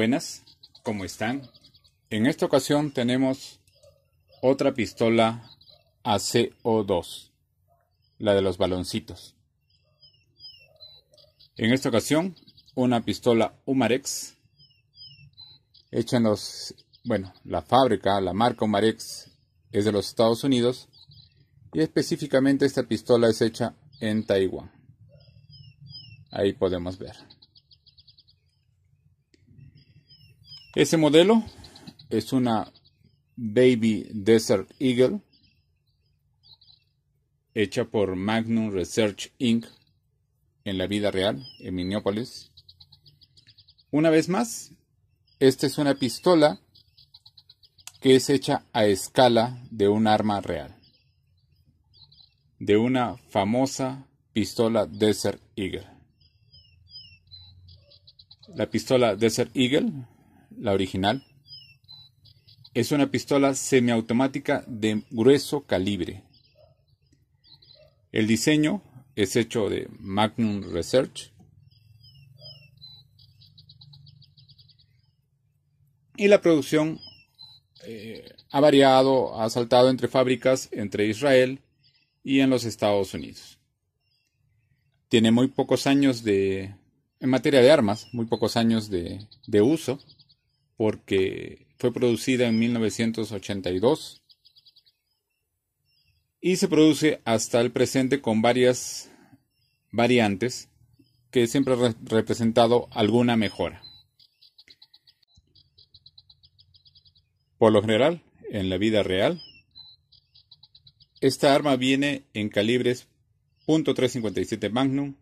Buenas, ¿cómo están? En esta ocasión tenemos otra pistola ACO2, la de los baloncitos. En esta ocasión, una pistola Umarex, hecha en los, bueno, la fábrica, la marca Umarex es de los Estados Unidos y específicamente esta pistola es hecha en Taiwán. Ahí podemos ver. Ese modelo es una Baby Desert Eagle hecha por Magnum Research Inc. en la vida real, en Minneapolis. Una vez más, esta es una pistola que es hecha a escala de un arma real, de una famosa pistola Desert Eagle. La pistola Desert Eagle la original, es una pistola semiautomática de grueso calibre. El diseño es hecho de Magnum Research y la producción eh, ha variado, ha saltado entre fábricas entre Israel y en los Estados Unidos. Tiene muy pocos años de, en materia de armas, muy pocos años de uso porque fue producida en 1982 y se produce hasta el presente con varias variantes que siempre ha representado alguna mejora. Por lo general, en la vida real, esta arma viene en calibres .357 Magnum,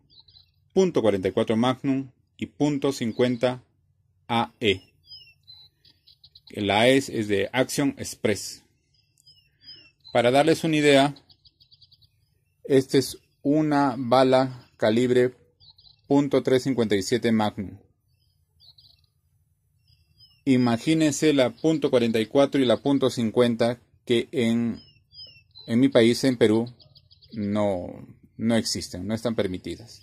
.44 Magnum y .50 AE. La S es de Action Express. Para darles una idea, esta es una bala calibre .357 Magnum. Imagínense la .44 y la .50 que en, mi país, en Perú, no, no existen, no están permitidas.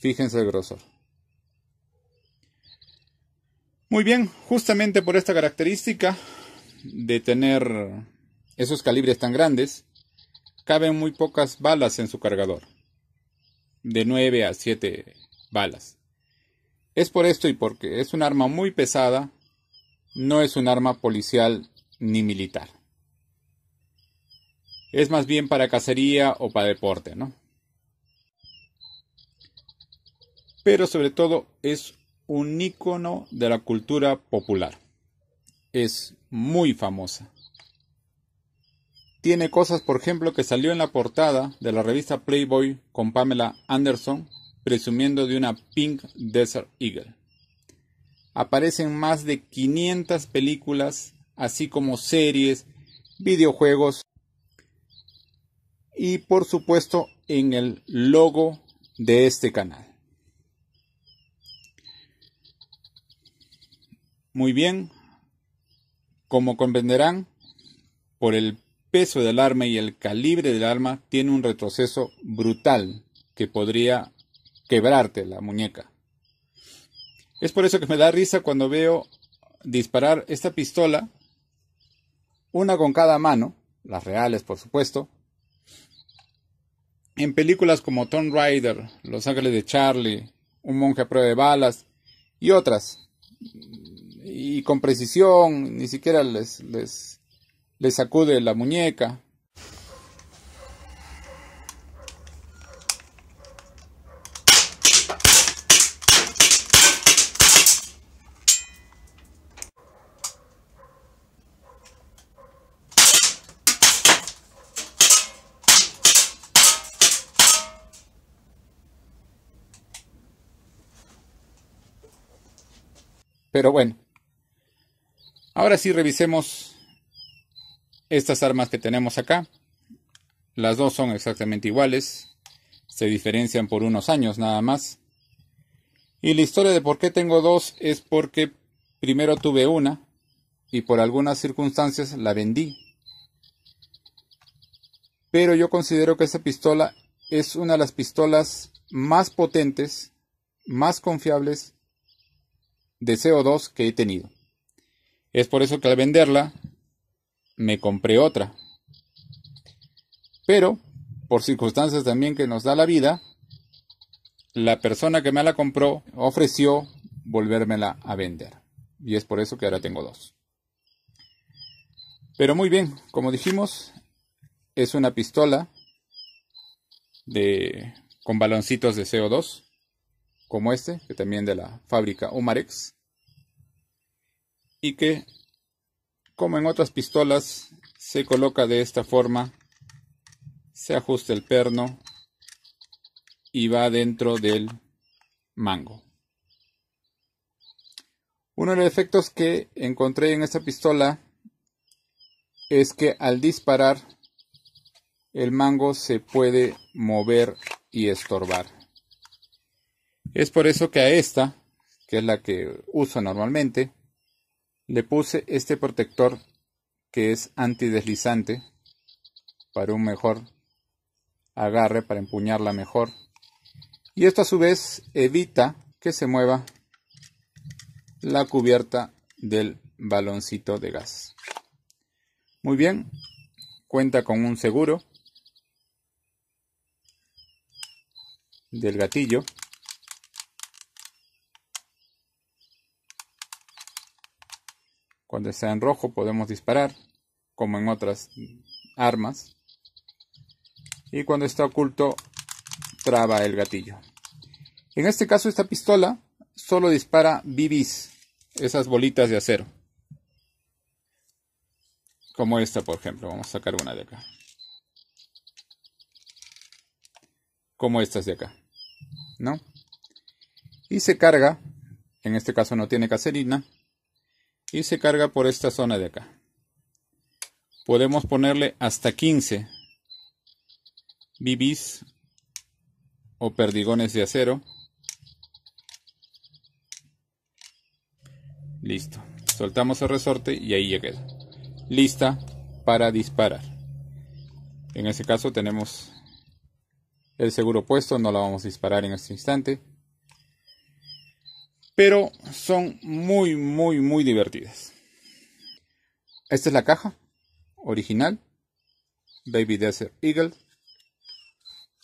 Fíjense el grosor. Muy bien, justamente por esta característica de tener esos calibres tan grandes, caben muy pocas balas en su cargador, de 9 a 7 balas. Es por esto y porque es un arma muy pesada, no es un arma policial ni militar. Es más bien para cacería o para deporte, ¿no? Pero sobre todo es un ícono de la cultura popular. Es muy famosa. Tiene cosas, por ejemplo, que salió en la portada de la revista Playboy con Pamela Anderson, presumiendo de una Pink Desert Eagle. Aparecen más de 500 películas, así como series, videojuegos y, por supuesto, en el logo de este canal. Muy bien, como comprenderán, por el peso del arma y el calibre del arma tiene un retroceso brutal que podría quebrarte la muñeca. Es por eso que me da risa cuando veo disparar esta pistola, una con cada mano, las reales por supuesto, en películas como Tomb Raider, Los Ángeles de Charlie, Un monje a prueba de balas y otras y con precisión, ni siquiera les, les, sacude la muñeca. Pero bueno, Ahora sí revisemos estas armas que tenemos acá. Las dos son exactamente iguales. Se diferencian por unos años nada más. Y la historia de por qué tengo dos es porque primero tuve una y por algunas circunstancias la vendí. Pero yo considero que esa pistola es una de las pistolas más potentes, más confiables de CO2 que he tenido. Es por eso que al venderla me compré otra. Pero, por circunstancias también que nos da la vida, la persona que me la compró ofreció volvérmela a vender. Y es por eso que ahora tengo dos. Pero muy bien, como dijimos, es una pistola de, con baloncitos de CO2, como este, que también de la fábrica Umarex y que, como en otras pistolas, se coloca de esta forma, se ajusta el perno y va dentro del mango. Uno de los efectos que encontré en esta pistola es que al disparar el mango se puede mover y estorbar. Es por eso que a esta, que es la que uso normalmente, le puse este protector que es antideslizante para un mejor agarre, para empuñarla mejor. Y esto a su vez evita que se mueva la cubierta del baloncito de gas. Muy bien, cuenta con un seguro del gatillo Cuando está en rojo podemos disparar, como en otras armas. Y cuando está oculto, traba el gatillo. En este caso, esta pistola solo dispara BBs, esas bolitas de acero. Como esta, por ejemplo. Vamos a sacar una de acá. Como estas de acá. ¿No? Y se carga. En este caso no tiene caserina y se carga por esta zona de acá. Podemos ponerle hasta 15 BBs o perdigones de acero. Listo. Soltamos el resorte y ahí ya queda. Lista para disparar. En ese caso tenemos el seguro puesto, no la vamos a disparar en este instante pero son muy, muy, muy divertidas. Esta es la caja original, Baby Desert Eagle,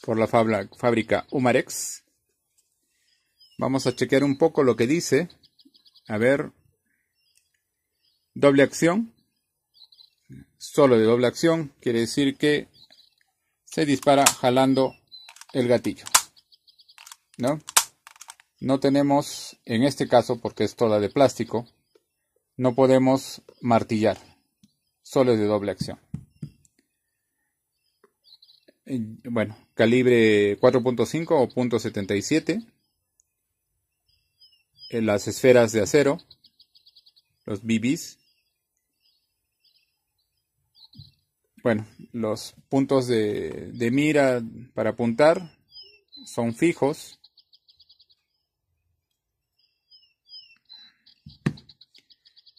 por la fábrica Umarex. Vamos a chequear un poco lo que dice. A ver, doble acción, solo de doble acción, quiere decir que se dispara jalando el gatillo. ¿No? No tenemos, en este caso, porque es toda de plástico, no podemos martillar, solo es de doble acción. Bueno, calibre 4.5 o .77. En las esferas de acero, los BBs. Bueno, los puntos de mira para apuntar son fijos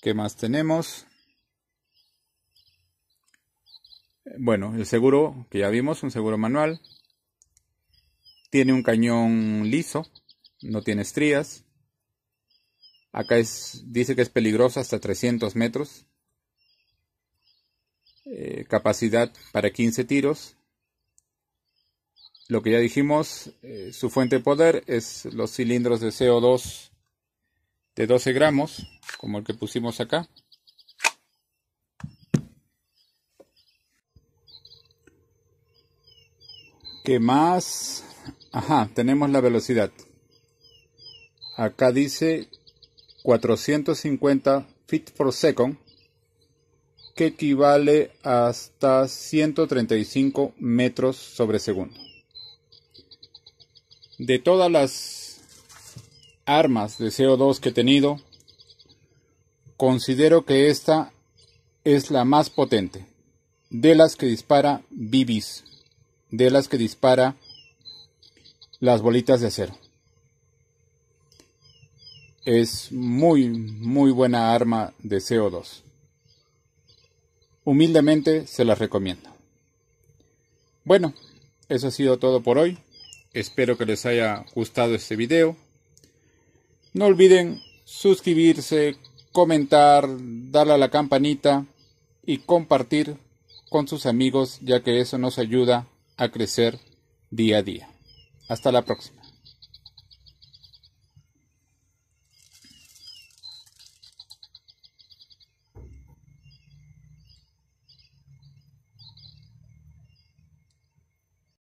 ¿Qué más tenemos? Bueno, el seguro que ya vimos, un seguro manual. Tiene un cañón liso, no tiene estrías. Acá es, dice que es peligroso hasta 300 metros. Eh, capacidad para 15 tiros. Lo que ya dijimos, eh, su fuente de poder es los cilindros de CO2 de 12 gramos, como el que pusimos acá. ¿Qué más? Ajá, tenemos la velocidad. Acá dice 450 feet por second, que equivale hasta 135 metros sobre segundo. De todas las armas de CO2 que he tenido, considero que esta es la más potente de las que dispara BBs, de las que dispara las bolitas de acero. Es muy, muy buena arma de CO2. Humildemente se las recomiendo. Bueno, eso ha sido todo por hoy. Espero que les haya gustado este video. No olviden suscribirse, comentar, darle a la campanita y compartir con sus amigos, ya que eso nos ayuda a crecer día a día. Hasta la próxima.